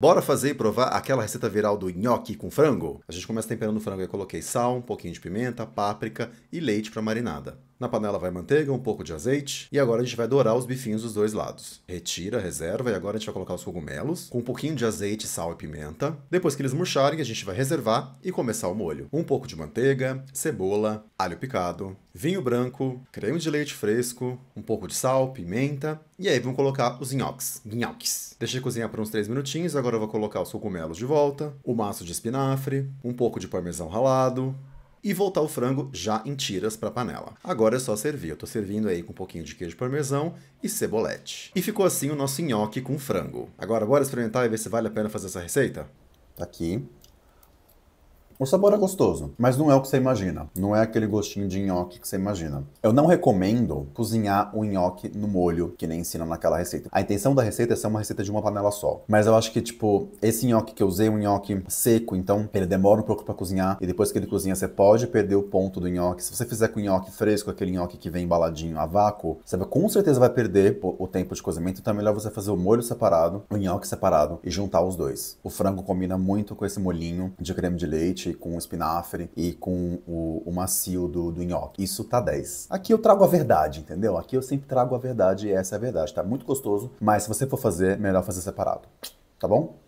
Bora fazer e provar aquela receita viral do nhoque com frango? A gente começa temperando o frango e coloquei sal, um pouquinho de pimenta, páprica e leite para marinada. Na panela vai manteiga, um pouco de azeite e agora a gente vai dourar os bifinhos dos dois lados. Retira, reserva e agora a gente vai colocar os cogumelos com um pouquinho de azeite, sal e pimenta. Depois que eles murcharem, a gente vai reservar e começar o molho. Um pouco de manteiga, cebola, alho picado, vinho branco, creme de leite fresco, um pouco de sal, pimenta e aí vamos colocar os nhoques. Nhoques. Deixei cozinhar por uns 3 minutinhos, agora eu vou colocar os cogumelos de volta, o maço de espinafre, um pouco de parmesão ralado, e voltar o frango já em tiras para a panela. Agora é só servir. Eu estou servindo aí com um pouquinho de queijo parmesão e cebolete. E ficou assim o nosso nhoque com frango. Agora bora experimentar e ver se vale a pena fazer essa receita? Tá aqui. O sabor é gostoso, mas não é o que você imagina. Não é aquele gostinho de nhoque que você imagina. Eu não recomendo cozinhar o nhoque no molho, que nem ensina naquela receita. A intenção da receita é ser uma receita de uma panela só. Mas eu acho que, tipo, esse nhoque que eu usei é um nhoque seco, então ele demora um pouco para cozinhar. E depois que ele cozinha, você pode perder o ponto do nhoque. Se você fizer com o nhoque fresco, aquele nhoque que vem embaladinho a vácuo, você vai, com certeza vai perder o tempo de cozimento. Então é melhor você fazer o molho separado, o nhoque separado e juntar os dois. O frango combina muito com esse molhinho de creme de leite peixe, com o espinafre e com o, o macio do, do nhoque. Isso tá 10. Aqui eu trago a verdade, entendeu? Aqui eu sempre trago a verdade e essa é a verdade. Tá muito gostoso, mas se você for fazer, melhor fazer separado. Tá bom?